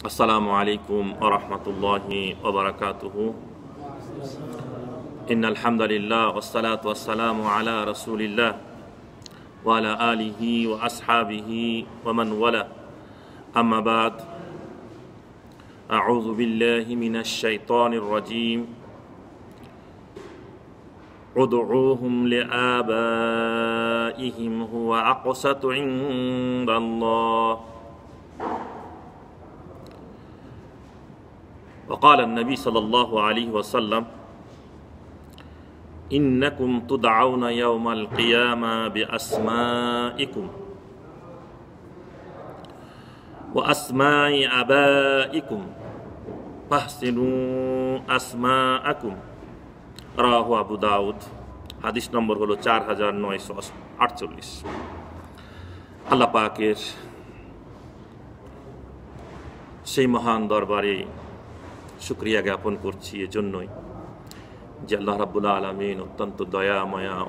السلام عليكم ورحمة الله وبركاته إن الحمد لله والصلاة والسلام على رسول الله وعلى آله وأصحابه ومن ولا أما بعد أعوذ بالله من الشيطان الرجيم ادعوهم لآبائهم هو أقسط عند الله وقال النبي صلى الله عليه وسلم إنكم تدعون يوم القيامة بأسمائكم وأسماء آبائكم فاحسنوا أسماءكم রাহ أبو داود হাদিস নম্বর হলো চার হাজার নয়শো আটচল্লিশ আল্লাহ পাকের সেই মহান দরবারে শুক্রিয়া জ্ঞাপন করছি এজন্যই যে আল্লাহ রাবুল্লাহ আলমিন অত্যন্ত দয়া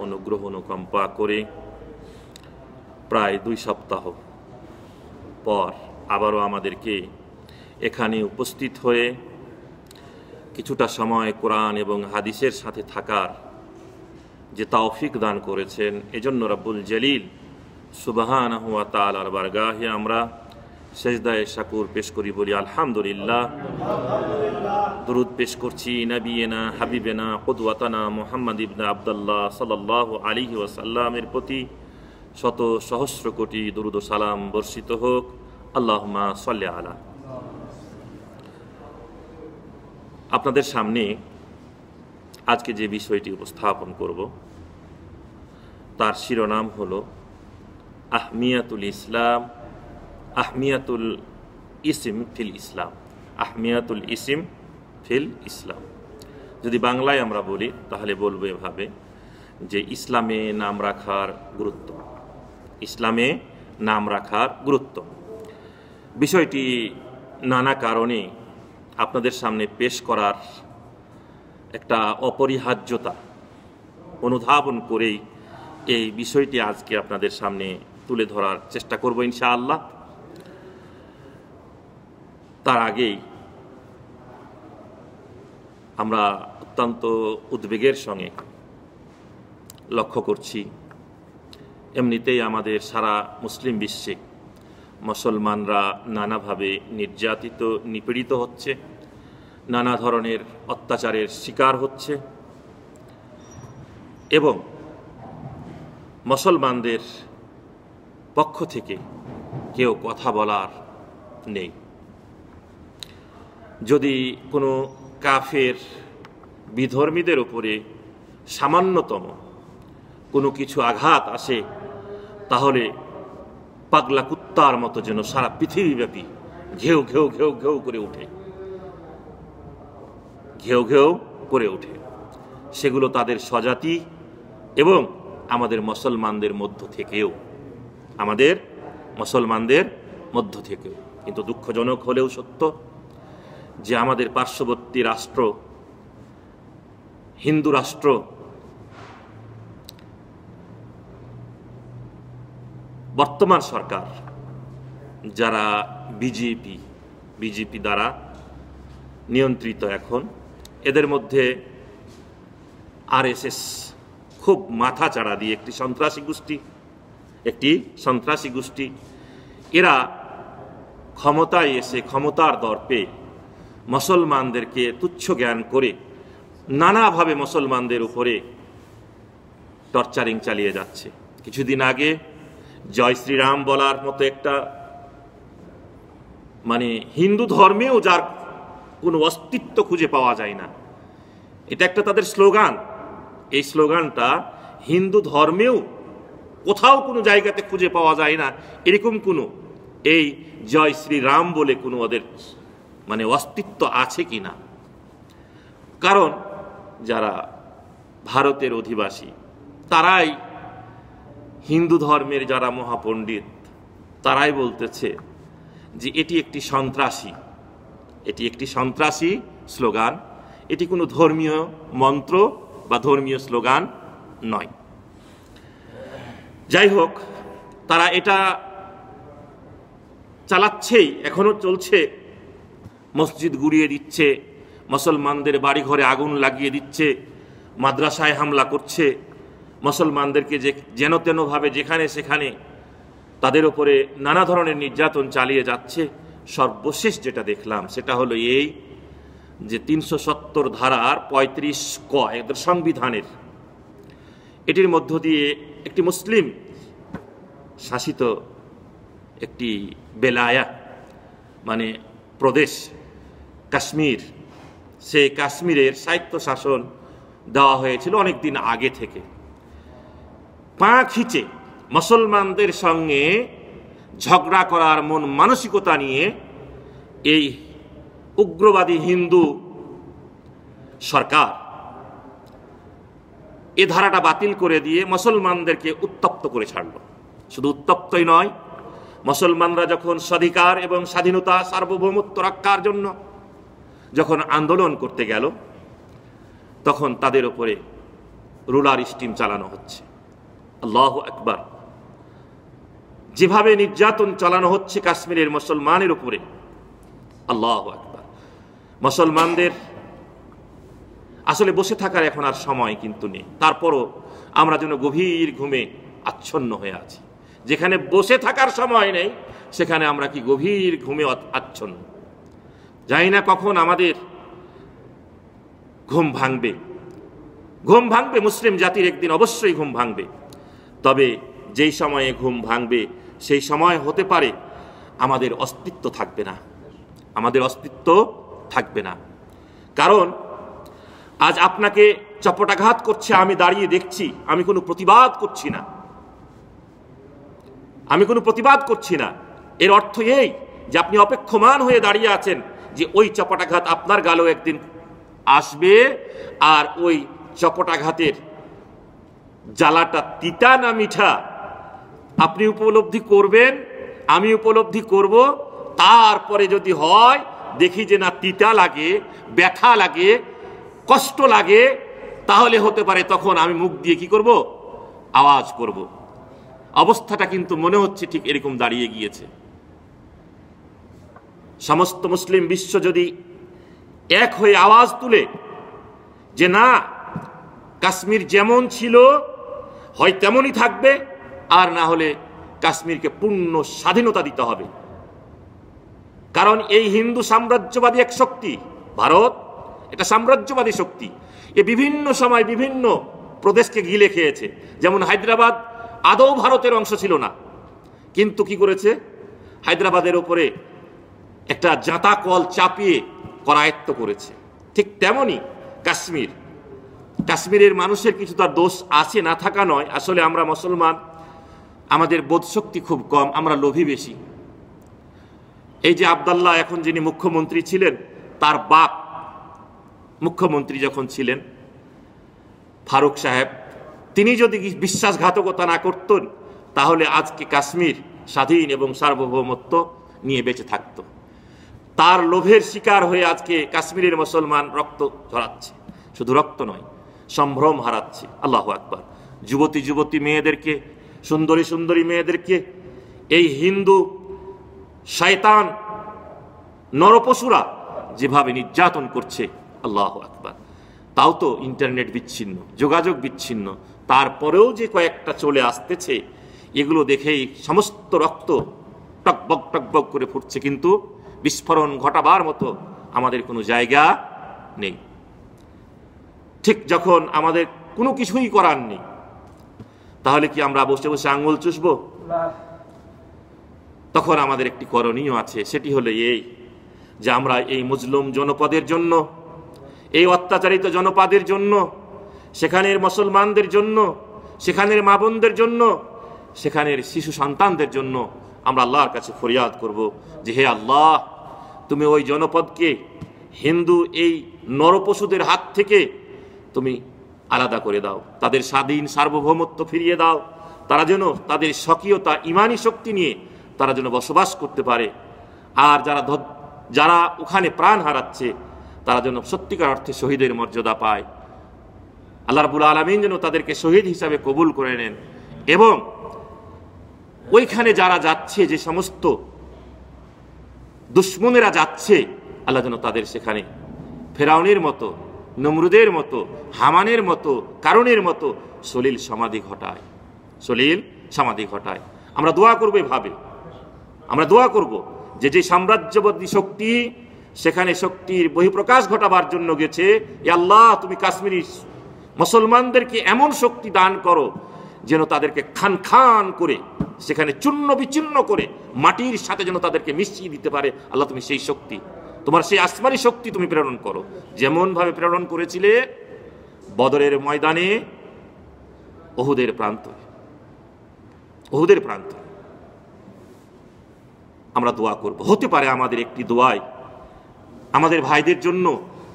অনুগ্রহ অনুকম্পা করে প্রায় দুই সপ্তাহ পর আবারও আমাদেরকে এখানে উপস্থিত হয়ে কিছুটা সময় কোরআন এবং হাদিসের সাথে থাকার যে তাওফিক দান করেছেন এজন্য রাব্বুল জলিল সুবাহান হুয়া তাল আর বারগাহে আমরা শেষদায় সাকুর পেশ করি বলি আলহামদুলিল্লাহ দরুদ পেশ করছি নাবিয়েনা হাবিবেনা কদুয়াতানা মোহাম্মদ ইবনা আবদাল্লাহ সাল্লাহ আলিহি ওয়াসাল্লামের প্রতি শত সহস্র কোটি দরুদ সালাম বর্ষিত হোক আল্লাহমা সাল্লাহ আলা আপনাদের সামনে আজকে যে বিষয়টি উপস্থাপন করব তার শিরোনাম হল আহমিয়াতুল ইসলাম আহমিয়াতুল ইসিম ফিল ইসলাম আহমিয়াতুল ইসিম ফিল ইসলাম যদি বাংলায় আমরা বলি তাহলে বলবো এভাবে যে ইসলামে নাম রাখার গুরুত্ব ইসলামে নাম রাখার গুরুত্ব বিষয়টি নানা কারণে আপনাদের সামনে পেশ করার একটা অপরিহার্যতা অনুধাবন করেই এই বিষয়টি আজকে আপনাদের সামনে তুলে ধরার চেষ্টা করব ইনশাআল্লাহ তার আগেই আমরা অত্যন্ত উদ্বেগের সঙ্গে লক্ষ্য করছি এমনিতেই আমাদের সারা মুসলিম বিশ্বে মুসলমানরা নানাভাবে নির্যাতিত নিপীড়িত হচ্ছে নানা ধরনের অত্যাচারের শিকার হচ্ছে এবং মুসলমানদের পক্ষ থেকে কেউ কথা বলার নেই যদি কোনো কাফের বিধর্মীদের উপরে সামান্যতম কোনো কিছু আঘাত আসে তাহলে পাগলা কুত্তার মতো যেন সারা পৃথিবীব্যাপী ঘেউ ঘেউ ঘেউ ঘেউ করে ওঠে ঘেউ ঘেউ করে ওঠে সেগুলো তাদের স্বজাতি এবং আমাদের মুসলমানদের মধ্য থেকেও আমাদের মুসলমানদের মধ্য থেকেও কিন্তু দুঃখজনক হলেও সত্য যে আমাদের পার্শ্ববর্তী রাষ্ট্র হিন্দু রাষ্ট্র বর্তমান সরকার যারা বিজেপি বিজেপি দ্বারা নিয়ন্ত্রিত এখন এদের মধ্যে আরএসএস খুব মাথা চাড়া দিয়ে একটি সন্ত্রাসী গোষ্ঠী একটি সন্ত্রাসী গোষ্ঠী এরা ক্ষমতায় এসে ক্ষমতার দর্পে মুসলমানদেরকে তুচ্ছ জ্ঞান করে নানাভাবে মুসলমানদের উপরে টর্চারিং চালিয়ে যাচ্ছে কিছুদিন আগে জয় শ্রীরাম বলার মতো একটা মানে হিন্দু ধর্মেও যার কোনো অস্তিত্ব খুঁজে পাওয়া যায় না এটা একটা তাদের স্লোগান এই স্লোগানটা হিন্দু ধর্মেও কোথাও কোনো জায়গাতে খুঁজে পাওয়া যায় না এরকম কোনো এই জয় শ্রীরাম বলে কোনো ওদের মানে অস্তিত্ব আছে কি না কারণ যারা ভারতের অধিবাসী তারাই হিন্দু ধর্মের যারা মহাপণ্ডিত তারাই বলতেছে যে এটি একটি সন্ত্রাসী এটি একটি সন্ত্রাসী স্লোগান এটি কোনো ধর্মীয় মন্ত্র বা ধর্মীয় স্লোগান নয় যাই হোক তারা এটা চালাচ্ছেই এখনও চলছে মসজিদ গুড়িয়ে দিচ্ছে মুসলমানদের বাড়িঘরে আগুন লাগিয়ে দিচ্ছে মাদ্রাসায় হামলা করছে মুসলমানদেরকে যে যেন তেনভাবে যেখানে সেখানে তাদের ওপরে নানা ধরনের নির্যাতন চালিয়ে যাচ্ছে সর্বশেষ যেটা দেখলাম সেটা হলো এই যে তিনশো সত্তর ধারার পঁয়ত্রিশ ক একদম সংবিধানের এটির মধ্য দিয়ে একটি মুসলিম শাসিত একটি বেলায়া মানে প্রদেশ কাশ্মীর সে কাশ্মীরের সাহিত্য শাসন দেওয়া হয়েছিল অনেক দিন আগে থেকে পা খিচে মুসলমানদের সঙ্গে ঝগড়া করার মন মানসিকতা নিয়ে এই উগ্রবাদী হিন্দু সরকার এ ধারাটা বাতিল করে দিয়ে মুসলমানদেরকে উত্তপ্ত করে ছাড়ল শুধু উত্তপ্তই নয় মুসলমানরা যখন স্বাধিকার এবং স্বাধীনতা সার্বভৌমত্ব রক্ষার জন্য যখন আন্দোলন করতে গেল তখন তাদের ওপরে রুলার স্টিম চালানো হচ্ছে আল্লাহ আকবার যেভাবে নির্যাতন চালানো হচ্ছে কাশ্মীরের মুসলমানের উপরে আল্লাহ আকবার মুসলমানদের আসলে বসে থাকার এখন আর সময় কিন্তু নেই তারপরও আমরা যেন গভীর ঘুমে আচ্ছন্ন হয়ে আছি যেখানে বসে থাকার সময় নেই সেখানে আমরা কি গভীর ঘুমে আচ্ছন্ন জানি না কখন আমাদের ঘুম ভাঙবে ঘুম ভাঙবে মুসলিম জাতির একদিন অবশ্যই ঘুম ভাঙবে তবে যেই সময়ে ঘুম ভাঙবে সেই সময় হতে পারে আমাদের অস্তিত্ব থাকবে না আমাদের অস্তিত্ব থাকবে না কারণ আজ আপনাকে চপটাঘাত করছে আমি দাঁড়িয়ে দেখছি আমি কোনো প্রতিবাদ করছি না আমি কোনো প্রতিবাদ করছি না এর অর্থ এই যে আপনি অপেক্ষমান হয়ে দাঁড়িয়ে আছেন যে ওই চপটাঘাত আপনার গালেও একদিন আসবে আর ওই চপটাঘাতের জ্বালাটা তিতা না মিঠা আপনি উপলব্ধি করবেন আমি উপলব্ধি করব তারপরে যদি হয় দেখি যে না তিতা লাগে ব্যথা লাগে কষ্ট লাগে তাহলে হতে পারে তখন আমি মুখ দিয়ে কি করব আওয়াজ করব অবস্থাটা কিন্তু মনে হচ্ছে ঠিক এরকম দাঁড়িয়ে গিয়েছে সমস্ত মুসলিম বিশ্ব যদি এক হয়ে আওয়াজ তুলে যে না কাশ্মীর যেমন ছিল হয় তেমনই থাকবে আর না হলে কাশ্মীরকে পূর্ণ স্বাধীনতা দিতে হবে কারণ এই হিন্দু সাম্রাজ্যবাদী এক শক্তি ভারত এটা সাম্রাজ্যবাদী শক্তি এ বিভিন্ন সময় বিভিন্ন প্রদেশকে গিলে খেয়েছে যেমন হায়দ্রাবাদ আদৌ ভারতের অংশ ছিল না কিন্তু কি করেছে হায়দ্রাবাদের ওপরে একটা জাতা কল চাপিয়ে করায়ত্ত করেছে ঠিক তেমনই কাশ্মীর কাশ্মীরের মানুষের কিছু তার দোষ আছে না থাকা নয় আসলে আমরা মুসলমান আমাদের বোধশক্তি খুব কম আমরা লোভী বেশি এই যে আবদাল্লাহ এখন যিনি মুখ্যমন্ত্রী ছিলেন তার বাপ মুখ্যমন্ত্রী যখন ছিলেন ফারুক সাহেব তিনি যদি বিশ্বাসঘাতকতা না করতেন তাহলে আজকে কাশ্মীর স্বাধীন এবং সার্বভৌমত্ব নিয়ে বেঁচে থাকতো তার লোভের শিকার হয়ে আজকে কাশ্মীরের মুসলমান রক্ত ঝরাচ্ছে শুধু রক্ত নয় সম্ভ্রম হারাচ্ছে আল্লাহ আকবার যুবতী যুবতী মেয়েদেরকে সুন্দরী সুন্দরী মেয়েদেরকে এই হিন্দু শয়তান নরপশুরা যেভাবে নির্যাতন করছে আল্লাহ আকবার তাও তো ইন্টারনেট বিচ্ছিন্ন যোগাযোগ বিচ্ছিন্ন তারপরেও যে কয়েকটা চলে আসতেছে এগুলো দেখেই সমস্ত রক্ত টকবক টকবক করে ফুটছে কিন্তু বিস্ফোরণ ঘটাবার মতো আমাদের কোনো জায়গা নেই ঠিক যখন আমাদের কোনো কিছুই করার নেই তাহলে কি আমরা বসে বসে আঙ্গুল চুষব তখন আমাদের একটি করণীয় আছে সেটি হলো এই যে আমরা এই মুজলুম জনপদের জন্য এই অত্যাচারিত জনপদের জন্য সেখানের মুসলমানদের জন্য সেখানের মা বোনদের জন্য সেখানের শিশু সন্তানদের জন্য আমরা আল্লাহর কাছে ফরিয়াদ করব যে হে আল্লাহ তুমি ওই জনপদকে হিন্দু এই নরপশুদের হাত থেকে তুমি আলাদা করে দাও তাদের স্বাধীন সার্বভৌমত্ব ফিরিয়ে দাও তারা যেন তাদের স্বকীয়তা ইমানি শক্তি নিয়ে তারা যেন বসবাস করতে পারে আর যারা যারা ওখানে প্রাণ হারাচ্ছে তারা যেন সত্যিকার অর্থে শহীদের মর্যাদা পায় আল্লাহ রবুল আলমিন যেন তাদেরকে শহীদ হিসাবে কবুল করে নেন এবং ওইখানে যারা যাচ্ছে যে সমস্ত দুশ্মনেরা যাচ্ছে আল্লাহ যেন তাদের সেখানে ফেরাউনের মতো নমরুদের মতো হামানের মতো কারণের মতো সলিল সমাধি ঘটায় সলিল সমাধি ঘটায় আমরা দোয়া করবো এভাবে আমরা দোয়া করব যে যে সাম্রাজ্যবাদী শক্তি সেখানে শক্তির বহিঃপ্রকাশ ঘটাবার জন্য গেছে আল্লাহ তুমি কাশ্মীরি মুসলমানদেরকে এমন শক্তি দান করো যেন তাদেরকে খান খান করে সেখানে চূর্ণ বিচ্ছিন্ন করে মাটির সাথে যেন তাদেরকে মিশিয়ে দিতে পারে আল্লাহ তুমি সেই শক্তি তোমার সেই আসমারি শক্তি তুমি প্রেরণ করো যেমনভাবে প্রেরণ করেছিলে বদরের ময়দানে ওহুদের প্রান্ত ওহুদের প্রান্ত আমরা দোয়া করব হতে পারে আমাদের একটি দোয়ায় আমাদের ভাইদের জন্য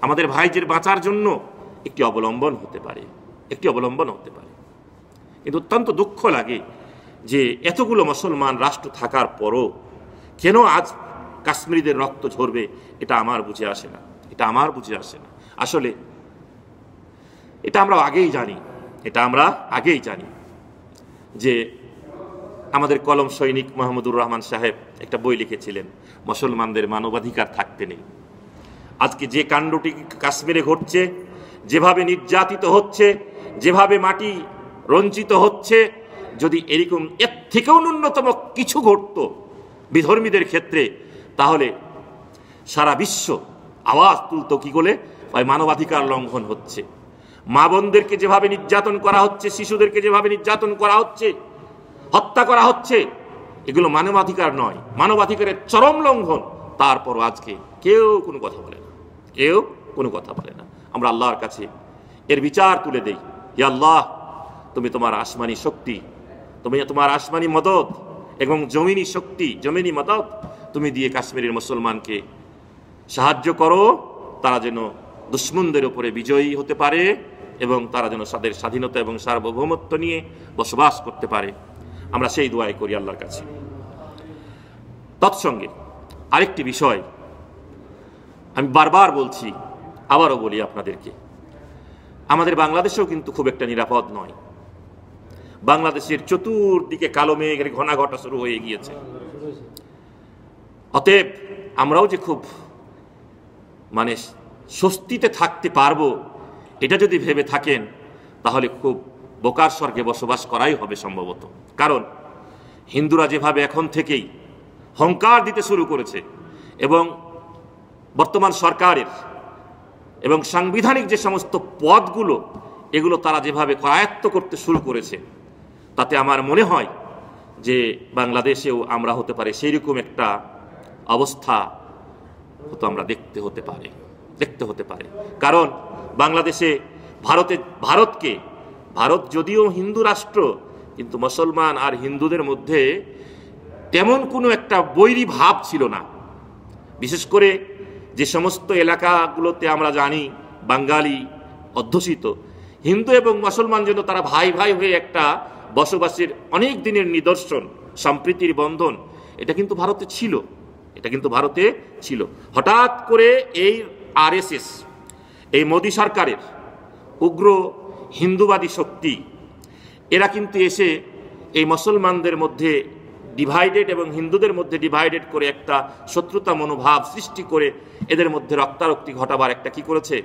আমাদের ভাইদের বাঁচার জন্য একটি অবলম্বন হতে পারে একটি অবলম্বন হতে পারে কিন্তু অত্যন্ত দুঃখ লাগে যে এতগুলো মুসলমান রাষ্ট্র থাকার পরও কেন আজ কাশ্মীরিদের রক্ত ঝরবে এটা আমার বুঝে আসে না এটা আমার বুঝে আসে না আসলে এটা আমরা আগেই জানি এটা আমরা আগেই জানি যে আমাদের কলম সৈনিক মাহমুদুর রহমান সাহেব একটা বই লিখেছিলেন মুসলমানদের মানবাধিকার থাকতে নেই আজকে যে কাণ্ডটি কাশ্মীরে ঘটছে যেভাবে নির্যাতিত হচ্ছে যেভাবে মাটি রঞ্জিত হচ্ছে যদি এরকম এর থেকেও ন্যূনতম কিছু ঘটত বিধর্মীদের ক্ষেত্রে তাহলে সারা বিশ্ব আওয়াজ তুলত কী করে ওই মানবাধিকার লঙ্ঘন হচ্ছে মা বোনদেরকে যেভাবে নির্যাতন করা হচ্ছে শিশুদেরকে যেভাবে নির্যাতন করা হচ্ছে হত্যা করা হচ্ছে এগুলো মানবাধিকার নয় মানবাধিকারের চরম লঙ্ঘন তারপর আজকে কেউ কোনো কথা বলে না কেউ কোনো কথা বলে না আমরা আল্লাহর কাছে এর বিচার তুলে দেই হে আল্লাহ তুমি তোমার আসমানি শক্তি তুমি তোমার আসমানি মদত এবং জমিনি শক্তি জমিনি মদত তুমি দিয়ে কাশ্মীরের মুসলমানকে সাহায্য করো তারা যেন দুশ্মনদের উপরে বিজয়ী হতে পারে এবং তারা যেন তাদের স্বাধীনতা এবং সার্বভৌমত্ব নিয়ে বসবাস করতে পারে আমরা সেই দোয়াই করি আল্লাহর কাছে তৎসঙ্গে আরেকটি বিষয় আমি বারবার বলছি আবারও বলি আপনাদেরকে আমাদের বাংলাদেশেও কিন্তু খুব একটা নিরাপদ নয় বাংলাদেশের চতুর্দিকে কালো মেঘের ঘনা ঘটা শুরু হয়ে গিয়েছে অতএব আমরাও যে খুব মানে স্বস্তিতে থাকতে পারবো এটা যদি ভেবে থাকেন তাহলে খুব বোকার স্বর্গে বসবাস করাই হবে সম্ভবত কারণ হিন্দুরা যেভাবে এখন থেকেই হংকার দিতে শুরু করেছে এবং বর্তমান সরকারের এবং সাংবিধানিক যে সমস্ত পদগুলো এগুলো তারা যেভাবে করায়ত্ত করতে শুরু করেছে তাতে আমার মনে হয় যে বাংলাদেশেও আমরা হতে পারে সেইরকম একটা অবস্থা হতো আমরা দেখতে হতে পারে দেখতে হতে পারে কারণ বাংলাদেশে ভারতে ভারতকে ভারত যদিও হিন্দু রাষ্ট্র কিন্তু মুসলমান আর হিন্দুদের মধ্যে তেমন কোনো একটা বৈরী ভাব ছিল না বিশেষ করে যে সমস্ত এলাকাগুলোতে আমরা জানি বাঙালি অধ্যুষিত হিন্দু এবং মুসলমান যেন তারা ভাই ভাই হয়ে একটা বসবাসের অনেক দিনের নিদর্শন সম্প্রীতির বন্ধন এটা কিন্তু ভারতে ছিল এটা কিন্তু ভারতে ছিল হঠাৎ করে এই আরএসএস এই মোদী সরকারের উগ্র হিন্দুবাদী শক্তি এরা কিন্তু এসে এই মুসলমানদের মধ্যে ডিভাইডেড এবং হিন্দুদের মধ্যে ডিভাইডেড করে একটা শত্রুতা মনোভাব সৃষ্টি করে এদের মধ্যে রক্তারক্তি ঘটাবার একটা কি করেছে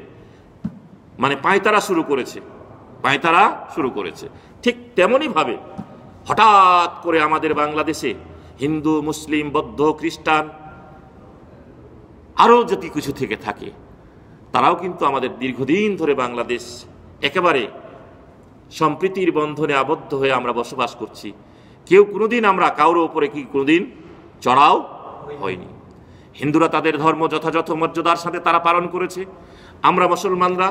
মানে পাঁয়তারা শুরু করেছে পায়তারা শুরু করেছে ঠিক তেমনইভাবে হঠাৎ করে আমাদের বাংলাদেশে হিন্দু মুসলিম বৌদ্ধ খ্রিস্টান আরও যদি কিছু থেকে থাকে তারাও কিন্তু আমাদের দীর্ঘদিন ধরে বাংলাদেশ একেবারে সম্প্রীতির বন্ধনে আবদ্ধ হয়ে আমরা বসবাস করছি কেউ কোনোদিন আমরা কারোর ওপরে কি কোনোদিন চড়াও হয়নি হিন্দুরা তাদের ধর্ম যথাযথ মর্যাদার সাথে তারা পালন করেছে আমরা মুসলমানরা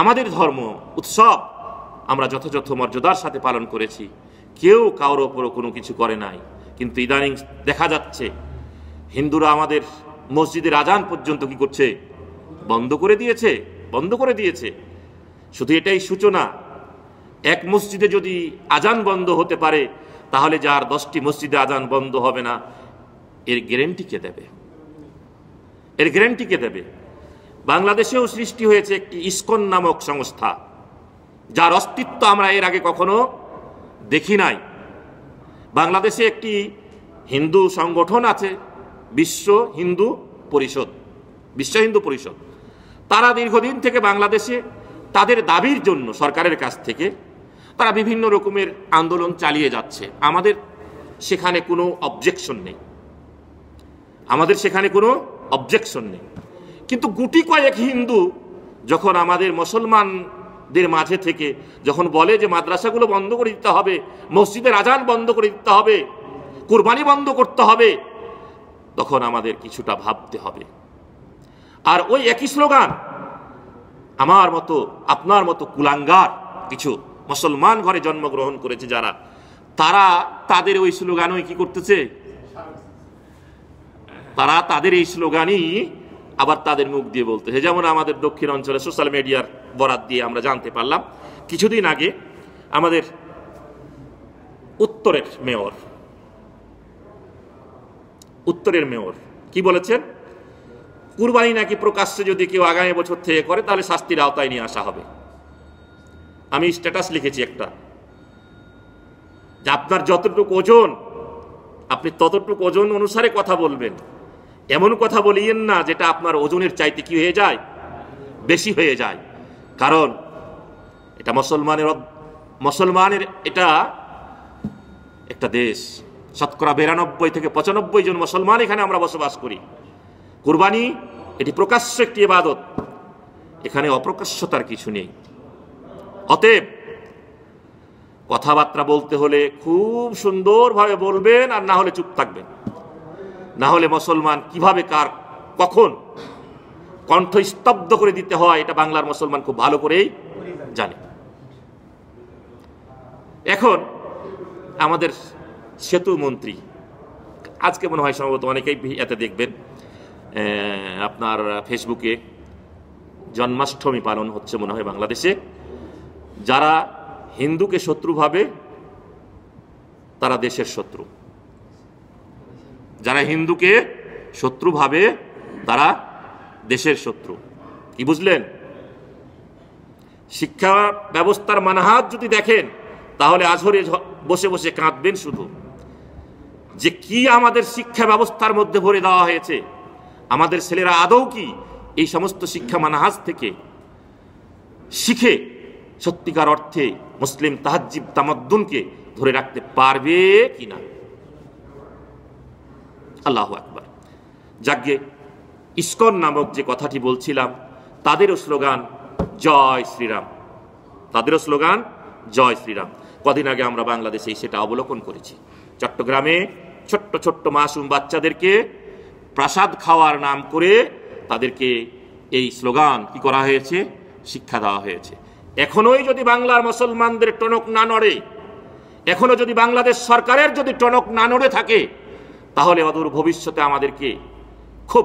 আমাদের ধর্ম উৎসব আমরা যথাযথ মর্যাদার সাথে পালন করেছি কেউ কারোর ওপরও কোনো কিছু করে নাই কিন্তু ইদানিং দেখা যাচ্ছে হিন্দুরা আমাদের মসজিদের আজান পর্যন্ত কি করছে বন্ধ করে দিয়েছে বন্ধ করে দিয়েছে শুধু এটাই সূচনা এক মসজিদে যদি আজান বন্ধ হতে পারে তাহলে যার দশটি মসজিদে আজান বন্ধ হবে না এর গ্যারেন্টি কে দেবে এর গ্যারেন্টি কে দেবে বাংলাদেশেও সৃষ্টি হয়েছে একটি ইস্কন নামক সংস্থা যার অস্তিত্ব আমরা এর আগে কখনো দেখি নাই বাংলাদেশে একটি হিন্দু সংগঠন আছে বিশ্ব হিন্দু পরিষদ বিশ্ব হিন্দু পরিষদ তারা দীর্ঘদিন থেকে বাংলাদেশে তাদের দাবির জন্য সরকারের কাছ থেকে তারা বিভিন্ন রকমের আন্দোলন চালিয়ে যাচ্ছে আমাদের সেখানে কোনো অবজেকশন নেই আমাদের সেখানে কোনো অবজেকশন নেই কিন্তু গুটি কয়েক হিন্দু যখন আমাদের মুসলমান দের মাঝে থেকে যখন বলে যে মাদ্রাসাগুলো বন্ধ করে দিতে হবে মসজিদের আজান বন্ধ করে দিতে হবে কুরবানি বন্ধ করতে হবে তখন আমাদের কিছুটা ভাবতে হবে আর ওই একই স্লোগান আমার মতো আপনার মতো কুলাঙ্গার কিছু মুসলমান ঘরে জন্মগ্রহণ করেছে যারা তারা তাদের ওই স্লোগানই কি করতেছে তারা তাদের এই স্লোগানই আবার তাদের মুখ দিয়ে বলতে যেমন আমাদের দক্ষিণ অঞ্চলে সোশ্যাল মিডিয়ার বরাত দিয়ে আমরা জানতে পারলাম কিছুদিন আগে আমাদের উত্তরের মেয়র উত্তরের মেয়র কি বলেছেন কুরবানি নাকি প্রকাশ্যে যদি কেউ আগামী বছর থেকে করে তাহলে শাস্তির আওতায় নিয়ে আসা হবে আমি স্ট্যাটাস লিখেছি একটা যে আপনার যতটুকু ওজন আপনি ততটুকু ওজন অনুসারে কথা বলবেন এমন কথা বলিয়েন না যেটা আপনার ওজনের চাইতে কি হয়ে যায় বেশি হয়ে যায় কারণ এটা মুসলমানের মুসলমানের এটা একটা দেশ শতকরা বিরানব্বই থেকে পঁচানব্বই জন মুসলমান এখানে আমরা বসবাস করি কুরবানি এটি প্রকাশ্য একটি ইবাদত এখানে অপ্রকাশ্যতার কিছু নেই অতএব কথাবার্তা বলতে হলে খুব সুন্দরভাবে বলবেন আর না হলে চুপ থাকবেন না হলে মুসলমান কিভাবে কার কখন কণ্ঠ স্তব্ধ করে দিতে হয় এটা বাংলার মুসলমান খুব ভালো করেই জানে এখন আমাদের সেতু মন্ত্রী আজকে মনে হয় সম্ভবত অনেকেই এতে দেখবেন আপনার ফেসবুকে জন্মাষ্টমী পালন হচ্ছে মনে হয় বাংলাদেশে যারা হিন্দুকে শত্রু ভাবে তারা দেশের শত্রু যারা হিন্দুকে শত্রু ভাবে তারা দেশের শত্রু কি বুঝলেন শিক্ষা ব্যবস্থার মানহাত যদি দেখেন তাহলে আঝরে বসে বসে কাঁদবেন শুধু যে কি আমাদের শিক্ষা ব্যবস্থার মধ্যে ভরে দেওয়া হয়েছে আমাদের ছেলেরা আদৌ কি এই সমস্ত শিক্ষা মানহাজ থেকে শিখে সত্যিকার অর্থে মুসলিম তাহাজিব তামাদ্দুনকে ধরে রাখতে পারবে কি না আল্লাহ আকবার যাগে ইস্কন নামক যে কথাটি বলছিলাম তাদেরও স্লোগান জয় শ্রীরাম তাদেরও স্লোগান জয় শ্রীরাম কদিন আগে আমরা বাংলাদেশে সেটা অবলোকন করেছি চট্টগ্রামে ছোট্ট ছোট্ট মাসুম বাচ্চাদেরকে প্রাসাদ খাওয়ার নাম করে তাদেরকে এই স্লোগান কি করা হয়েছে শিক্ষা দেওয়া হয়েছে এখনোই যদি বাংলার মুসলমানদের টনক না নড়ে এখনো যদি বাংলাদেশ সরকারের যদি টনক না নড়ে থাকে তাহলে অদূর ভবিষ্যতে আমাদেরকে খুব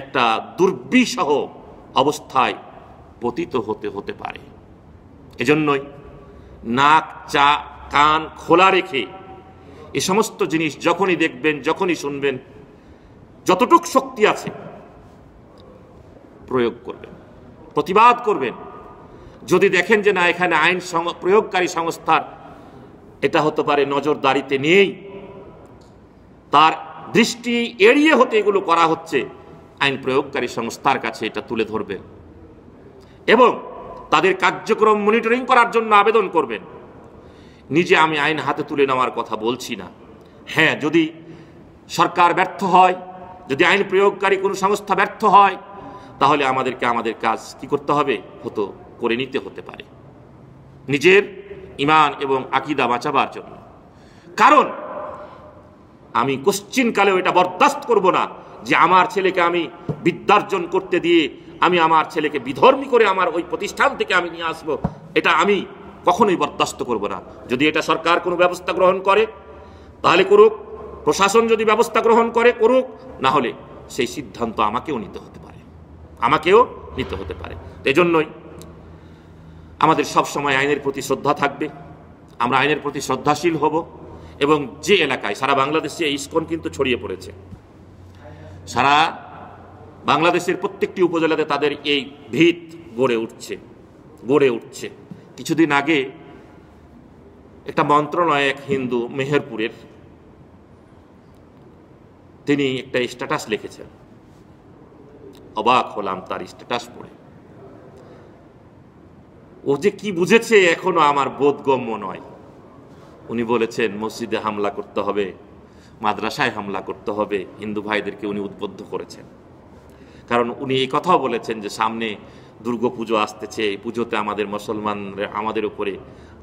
একটা দুর্বিষহ অবস্থায় পতিত হতে হতে পারে এজন্যই নাক চা কান খোলা রেখে এ সমস্ত জিনিস যখনই দেখবেন যখনই শুনবেন যতটুক শক্তি আছে প্রয়োগ করবেন প্রতিবাদ করবেন যদি দেখেন যে না এখানে আইন প্রয়োগকারী সংস্থার এটা হতে পারে নজরদারিতে নিয়েই তার দৃষ্টি এড়িয়ে হতে এগুলো করা হচ্ছে আইন প্রয়োগকারী সংস্থার কাছে এটা তুলে ধরবেন এবং তাদের কার্যক্রম মনিটরিং করার জন্য আবেদন করবেন নিজে আমি আইন হাতে তুলে নেওয়ার কথা বলছি না হ্যাঁ যদি সরকার ব্যর্থ হয় যদি আইন প্রয়োগকারী কোনো সংস্থা ব্যর্থ হয় তাহলে আমাদেরকে আমাদের কাজ কি করতে হবে হতো করে নিতে হতে পারে নিজের ইমান এবং আকিদা বাঁচাবার জন্য কারণ আমি কোশ্চিনকালেও এটা বরদাস্ত করব না যে আমার ছেলেকে আমি বিদ্যার্জন করতে দিয়ে আমি আমার ছেলেকে বিধর্মী করে আমার ওই প্রতিষ্ঠান থেকে আমি নিয়ে আসব এটা আমি কখনোই বরদাস্ত করব না যদি এটা সরকার কোনো ব্যবস্থা গ্রহণ করে তাহলে করুক প্রশাসন যদি ব্যবস্থা গ্রহণ করে করুক না হলে সেই সিদ্ধান্ত আমাকেও নিতে হতে পারে আমাকেও নিতে হতে পারে এজন্যই আমাদের সব সময় আইনের প্রতি শ্রদ্ধা থাকবে আমরা আইনের প্রতি শ্রদ্ধাশীল হব এবং যে এলাকায় সারা বাংলাদেশে ইস্কন কিন্তু ছড়িয়ে পড়েছে সারা বাংলাদেশের প্রত্যেকটি উপজেলাতে তাদের এই ভিত গড়ে উঠছে গড়ে উঠছে কিছুদিন আগে একটা মন্ত্রণায় এক হিন্দু মেহেরপুরের তিনি একটা স্ট্যাটাস লিখেছেন অবাক হলাম তার স্ট্যাটাস পড়ে ও যে কি বুঝেছে এখনো আমার বোধগম্য নয় উনি বলেছেন মসজিদে হামলা করতে হবে মাদ্রাসায় হামলা করতে হবে হিন্দু ভাইদেরকে উনি উদ্বুদ্ধ করেছেন কারণ উনি এই কথাও বলেছেন যে সামনে দুর্গাপুজো পুজো আসতেছে এই পুজোতে আমাদের মুসলমানরা আমাদের উপরে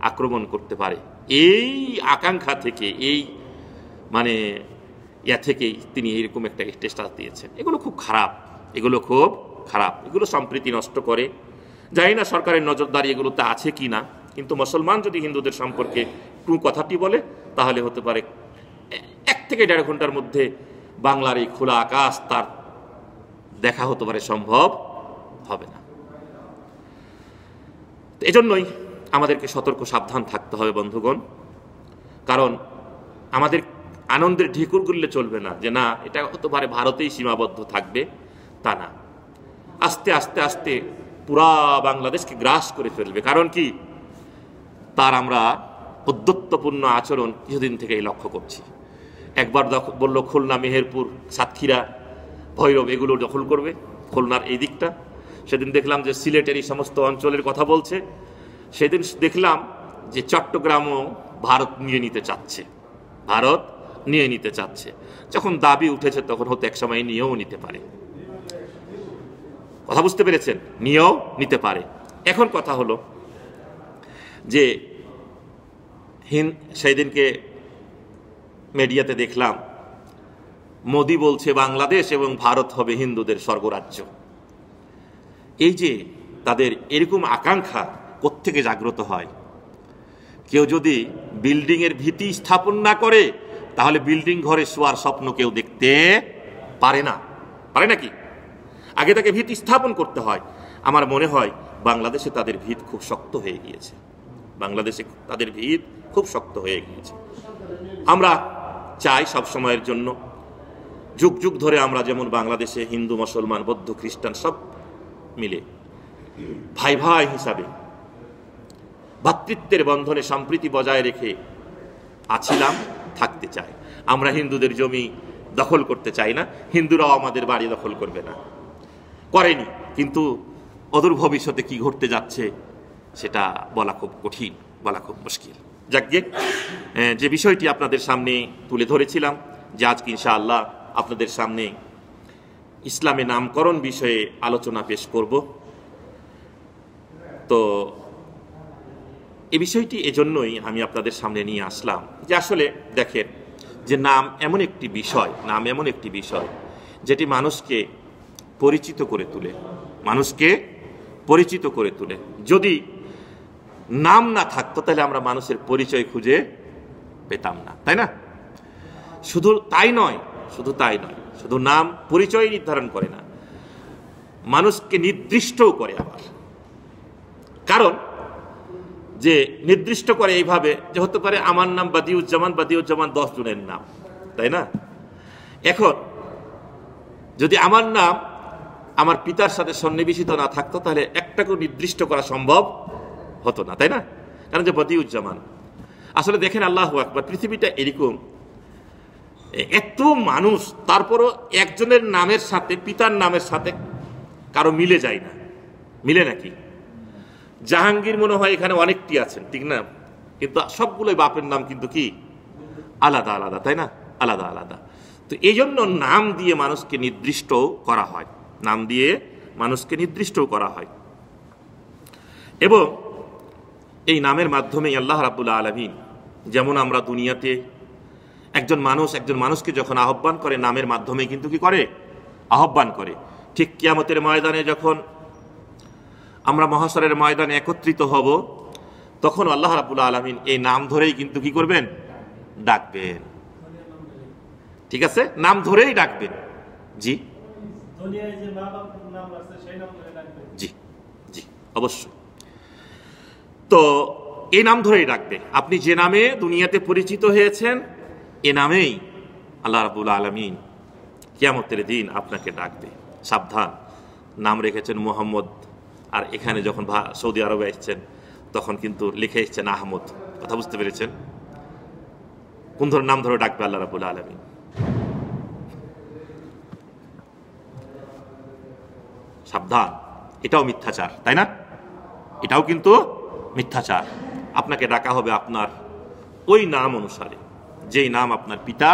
আক্রমণ করতে পারে এই আকাঙ্ক্ষা থেকে এই মানে ইয়া থেকেই তিনি এইরকম একটা স্টেস্টাস দিয়েছেন এগুলো খুব খারাপ এগুলো খুব খারাপ এগুলো সম্প্রীতি নষ্ট করে জানি না সরকারের নজরদারি এগুলোতে আছে কি না কিন্তু মুসলমান যদি হিন্দুদের সম্পর্কে একটু কথাটি বলে তাহলে হতে পারে এক থেকে দেড় ঘন্টার মধ্যে বাংলার এই খোলা আকাশ তার দেখা হতে পারে সম্ভব হবে না এজন্যই আমাদেরকে সতর্ক সাবধান থাকতে হবে বন্ধুগণ কারণ আমাদের আনন্দের ঢেকুর গুললে চলবে না যে না এটা হতে পারে ভারতেই সীমাবদ্ধ থাকবে তা না আস্তে আস্তে আস্তে পুরা বাংলাদেশকে গ্রাস করে ফেলবে কারণ কি তার আমরা উদ্যত্তপূর্ণ আচরণ কিছুদিন থেকেই লক্ষ্য করছি একবার বলল খুলনা মেহেরপুর সাতক্ষীরা ভৈরব এগুলো দখল করবে খুলনার এই দিকটা সেদিন দেখলাম যে সিলেটের এই সমস্ত অঞ্চলের কথা বলছে সেদিন দেখলাম যে চট্টগ্রামও ভারত নিয়ে নিতে চাচ্ছে ভারত নিয়ে নিতে চাচ্ছে যখন দাবি উঠেছে তখন হতে এক সময় নিয়েও নিতে পারে কথা বুঝতে পেরেছেন নিয়েও নিতে পারে এখন কথা হলো যে হিন্দ সেই দিনকে মিডিয়াতে দেখলাম মোদি বলছে বাংলাদেশ এবং ভারত হবে হিন্দুদের স্বর্গরাজ্য এই যে তাদের এরকম আকাঙ্ক্ষা কোত্থেকে জাগ্রত হয় কেউ যদি বিল্ডিংয়ের ভীতি স্থাপন না করে তাহলে বিল্ডিং ঘরে শোয়ার স্বপ্ন কেউ দেখতে পারে না পারে নাকি আগে তাকে ভীতি স্থাপন করতে হয় আমার মনে হয় বাংলাদেশে তাদের ভীত খুব শক্ত হয়ে গিয়েছে বাংলাদেশে তাদের ভীত খুব শক্ত হয়ে গিয়েছে আমরা চাই সব সময়ের জন্য যুগ যুগ ধরে আমরা যেমন বাংলাদেশে হিন্দু মুসলমান বৌদ্ধ খ্রিস্টান সব মিলে ভাই ভাই হিসাবে ভাতৃত্বের বন্ধনে সম্প্রীতি বজায় রেখে আছিলাম থাকতে চাই আমরা হিন্দুদের জমি দখল করতে চাই না হিন্দুরাও আমাদের বাড়ি দখল করবে না করেনি কিন্তু অদূর ভবিষ্যতে কি ঘটতে যাচ্ছে সেটা বলা খুব কঠিন বলা খুব মুশকিল যাকে যে বিষয়টি আপনাদের সামনে তুলে ধরেছিলাম যে আজকে ইনশাআল্লাহ আপনাদের সামনে ইসলামে নামকরণ বিষয়ে আলোচনা পেশ করব তো এ বিষয়টি এজন্যই আমি আপনাদের সামনে নিয়ে আসলাম যে আসলে দেখেন যে নাম এমন একটি বিষয় নাম এমন একটি বিষয় যেটি মানুষকে পরিচিত করে তুলে মানুষকে পরিচিত করে তুলে যদি নাম না থাকতো তাহলে আমরা মানুষের পরিচয় খুঁজে পেতাম না তাই না শুধু তাই নয় শুধু তাই নয় শুধু নাম পরিচয় নির্ধারণ করে না মানুষকে নির্দিষ্টও করে আবার কারণ যে নির্দিষ্ট করে এইভাবে যে হতে পারে আমার নাম বাদিউজ্জামান বাদিউজ্জামান জনের নাম তাই না এখন যদি আমার নাম আমার পিতার সাথে সন্নিবেশিত না থাকতো তাহলে একটাকেও নির্দিষ্ট করা সম্ভব হতো না তাই না কারণ যে বদিউজ্জামান আসলে দেখেন আল্লাহ আকবর পৃথিবীটা এরকম এত মানুষ তারপরও একজনের নামের সাথে পিতার নামের সাথে কারো মিলে যায় না মিলে নাকি জাহাঙ্গীর মনে হয় এখানে অনেকটি আছেন ঠিক না কিন্তু সবগুলোই বাপের নাম কিন্তু কি আলাদা আলাদা তাই না আলাদা আলাদা তো এই জন্য নাম দিয়ে মানুষকে নির্দিষ্ট করা হয় নাম দিয়ে মানুষকে নির্দিষ্ট করা হয় এবং এই নামের মাধ্যমেই আল্লাহ রাবুল্লা আলমিন যেমন আমরা দুনিয়াতে একজন মানুষ একজন মানুষকে যখন আহ্বান করে নামের মাধ্যমে কিন্তু কি করে আহ্বান করে ঠিক কিয়ামতের ময়দানে যখন আমরা মহাসরের ময়দানে একত্রিত হব তখন আল্লাহ রাবুল্লা আলমিন এই নাম ধরেই কিন্তু কি করবেন ডাকবেন ঠিক আছে নাম ধরেই ডাকবেন জি জি জি অবশ্যই তো এ নাম ধরেই রাখবে আপনি যে নামে দুনিয়াতে পরিচিত হয়েছেন এ নামেই আল্লাহ রাবুল আলমিন কিয়ামতের দিন আপনাকে ডাকবে সাবধান নাম রেখেছেন মোহাম্মদ আর এখানে যখন সৌদি আরবে এসছেন তখন কিন্তু লিখে এসছেন আহমদ কথা বুঝতে পেরেছেন কোন ধরনের নাম ধরে ডাকবে আল্লাহ রাবুল আলমিন সাবধান এটাও মিথ্যাচার তাই না এটাও কিন্তু মিথ্যাচার আপনাকে ডাকা হবে আপনার ওই নাম অনুসারে যেই নাম আপনার পিতা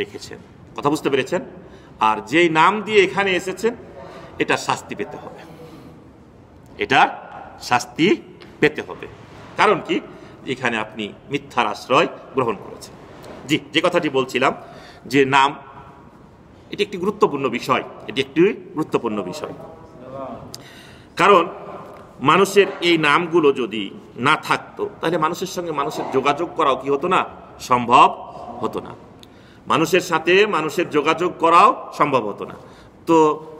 রেখেছেন কথা বুঝতে পেরেছেন আর যেই নাম দিয়ে এখানে এসেছেন এটা শাস্তি পেতে হবে এটা শাস্তি পেতে হবে কারণ কি এখানে আপনি মিথ্যার আশ্রয় গ্রহণ করেছেন জি যে কথাটি বলছিলাম যে নাম এটি একটি গুরুত্বপূর্ণ বিষয় এটি একটি গুরুত্বপূর্ণ বিষয় কারণ মানুষের এই নামগুলো যদি না থাকতো তাহলে মানুষের সঙ্গে মানুষের যোগাযোগ করাও কি হতো না সম্ভব হতো না মানুষের সাথে মানুষের যোগাযোগ করাও সম্ভব হতো না তো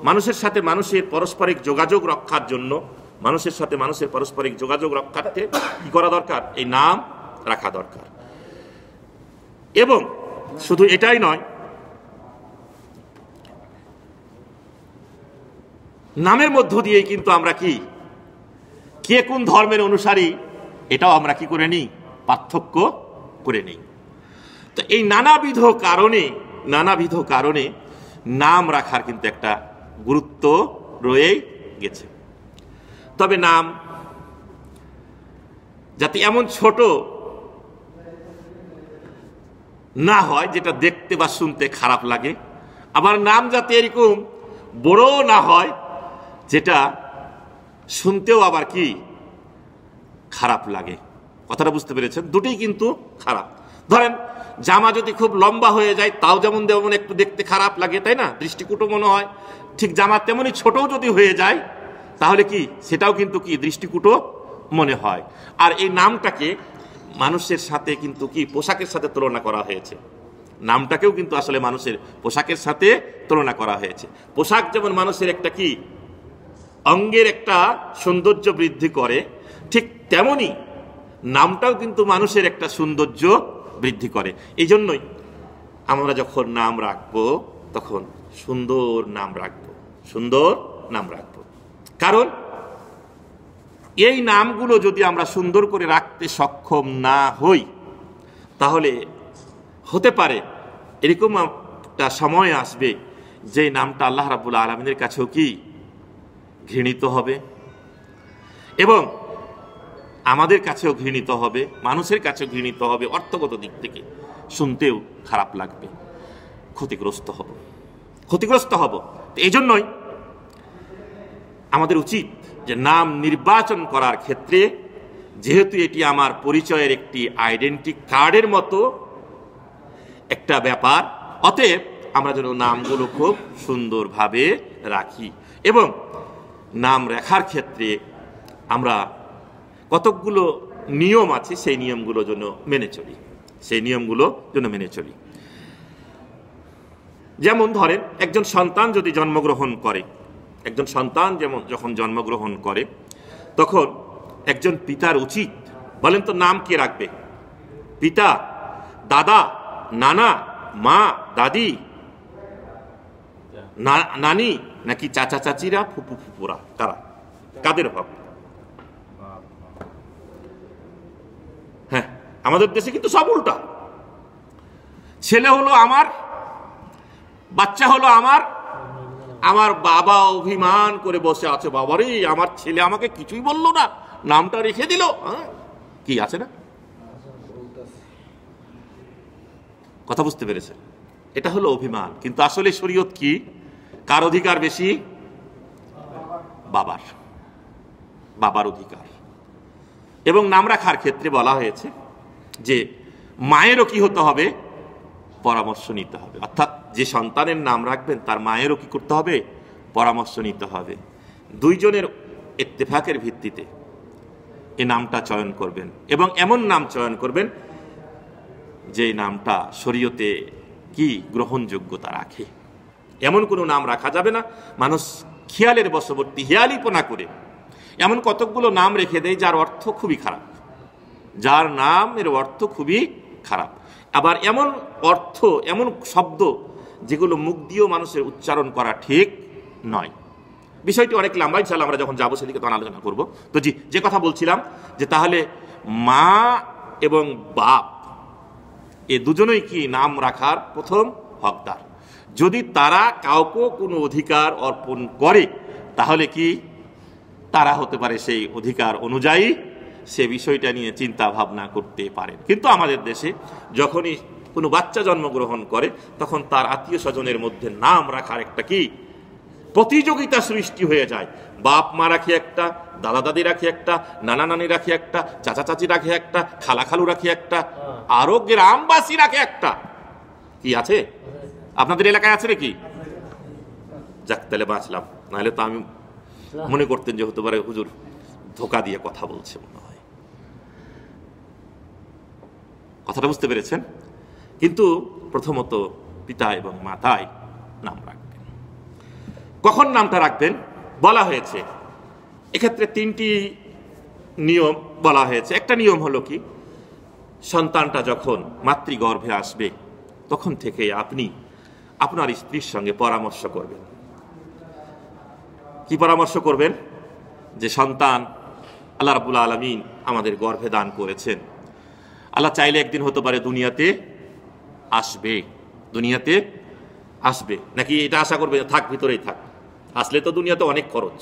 মানুষের সাথে মানুষের পারস্পরিক যোগাযোগ রক্ষার জন্য মানুষের সাথে মানুষের পারস্পরিক যোগাযোগ রক্ষার্থে কী করা দরকার এই নাম রাখা দরকার এবং শুধু এটাই নয় নামের মধ্য দিয়েই কিন্তু আমরা কি কে কোন ধর্মের অনুসারী এটাও আমরা কি করে নিই পার্থক্য করে নিই তো এই নানাবিধ কারণে নানাবিধ কারণে নাম রাখার কিন্তু একটা গুরুত্ব রয়েই গেছে তবে নাম যাতে এমন ছোট না হয় যেটা দেখতে বা শুনতে খারাপ লাগে আবার নাম যাতে এরকম বড় না হয় যেটা শুনতেও আবার কি খারাপ লাগে কথাটা বুঝতে পেরেছেন দুটোই কিন্তু খারাপ ধরেন জামা যদি খুব লম্বা হয়ে যায় তাও যেমন যেমন একটু দেখতে খারাপ লাগে তাই না দৃষ্টিকুটো মনে হয় ঠিক জামা তেমনই ছোটও যদি হয়ে যায় তাহলে কি সেটাও কিন্তু কি দৃষ্টিকুটো মনে হয় আর এই নামটাকে মানুষের সাথে কিন্তু কি পোশাকের সাথে তুলনা করা হয়েছে নামটাকেও কিন্তু আসলে মানুষের পোশাকের সাথে তুলনা করা হয়েছে পোশাক যেমন মানুষের একটা কি অঙ্গের একটা সৌন্দর্য বৃদ্ধি করে ঠিক তেমনি নামটাও কিন্তু মানুষের একটা সৌন্দর্য বৃদ্ধি করে এই জন্যই আমরা যখন নাম রাখবো তখন সুন্দর নাম রাখবো সুন্দর নাম রাখবো কারণ এই নামগুলো যদি আমরা সুন্দর করে রাখতে সক্ষম না হই তাহলে হতে পারে এরকম একটা সময় আসবে যে নামটা আল্লাহ রাবুল আলমিনের কাছেও কি ঘৃণিত হবে এবং আমাদের কাছেও ঘৃণিত হবে মানুষের কাছেও ঘৃণিত হবে অর্থগত দিক থেকে শুনতেও খারাপ লাগবে ক্ষতিগ্রস্ত হব ক্ষতিগ্রস্ত হব এই জন্যই আমাদের উচিত যে নাম নির্বাচন করার ক্ষেত্রে যেহেতু এটি আমার পরিচয়ের একটি আইডেন্টি কার্ডের মতো একটা ব্যাপার অতএব আমরা যেন নামগুলো খুব সুন্দরভাবে রাখি এবং নাম রাখার ক্ষেত্রে আমরা কতকগুলো নিয়ম আছে সেই নিয়মগুলো জন্য মেনে চলি সেই নিয়মগুলো জন্য মেনে চলি যেমন ধরেন একজন সন্তান যদি জন্মগ্রহণ করে একজন সন্তান যেমন যখন জন্মগ্রহণ করে তখন একজন পিতার উচিত বলেন তো নাম কে রাখবে পিতা দাদা নানা মা দাদি নানি নাকি চাচা চাচিরা ফুপু ফুপুরা কারা কাদের হক হ্যাঁ আমাদের দেশে কিন্তু সব উল্টা ছেলে হলো আমার বাচ্চা হলো আমার আমার বাবা অভিমান করে বসে আছে বাবারে আমার ছেলে আমাকে কিছুই বললো না নামটা রেখে দিল হ্যাঁ, কি আছে না কথা বুঝতে পেরেছে এটা হলো অভিমান কিন্তু আসলে শরীয়ত কি কার অধিকার বেশি বাবার বাবার অধিকার এবং নাম রাখার ক্ষেত্রে বলা হয়েছে যে মায়েরও কি হতে হবে পরামর্শ নিতে হবে অর্থাৎ যে সন্তানের নাম রাখবেন তার মায়েরও কি করতে হবে পরামর্শ নিতে হবে দুইজনের ইত্তেফাকের ভিত্তিতে এ নামটা চয়ন করবেন এবং এমন নাম চয়ন করবেন যে নামটা শরীয়তে কি গ্রহণযোগ্যতা রাখে এমন কোনো নাম রাখা যাবে না মানুষ খেয়ালের বশবর্তী হেয়ালিপনা করে এমন কতকগুলো নাম রেখে দেয় যার অর্থ খুবই খারাপ যার নাম এর অর্থ খুবই খারাপ আবার এমন অর্থ এমন শব্দ যেগুলো মুখ দিয়েও মানুষের উচ্চারণ করা ঠিক নয় বিষয়টি অনেক লাম্বাই ইনশাল্লাহ আমরা যখন যাবো সেদিকে তখন আলোচনা করব তো জি যে কথা বলছিলাম যে তাহলে মা এবং বাপ এ দুজনেই কি নাম রাখার প্রথম হকদার যদি তারা কাউকে কোনো অধিকার অর্পণ করে তাহলে কি তারা হতে পারে সেই অধিকার অনুযায়ী সে বিষয়টা নিয়ে চিন্তা ভাবনা করতে পারেন কিন্তু আমাদের দেশে যখনই কোনো বাচ্চা জন্মগ্রহণ করে তখন তার আত্মীয় স্বজনের মধ্যে নাম রাখার একটা কি প্রতিযোগিতা সৃষ্টি হয়ে যায় বাপ মা রাখি একটা দাদা দাদি রাখি একটা নানা নানি রাখি একটা চাচা চাচি রাখি একটা খালা খালু রাখি একটা হ্যাঁ। আরো গ্রামবাসী রাখে একটা কি আছে আপনাদের এলাকায় আছে নাকি যাক তাহলে বাঁচলাম নাহলে তো আমি মনে করতেন যে হতে পারে হুজুর ধোকা দিয়ে কথা বলছে মনে হয় কথাটা বুঝতে পেরেছেন কিন্তু প্রথমত পিতা এবং মাতায় নাম রাখবেন কখন নামটা রাখবেন বলা হয়েছে এক্ষেত্রে তিনটি নিয়ম বলা হয়েছে একটা নিয়ম হলো কি সন্তানটা যখন মাতৃগর্ভে আসবে তখন থেকে আপনি আপনার স্ত্রীর সঙ্গে পরামর্শ করবেন কি পরামর্শ করবেন যে সন্তান আল্লাহ রাবুল আলমিন আমাদের গর্ভে দান করেছেন আল্লাহ চাইলে একদিন হতে পারে দুনিয়াতে আসবে দুনিয়াতে আসবে নাকি এটা আশা করবে থাক ভিতরেই থাক আসলে তো দুনিয়াতে অনেক খরচ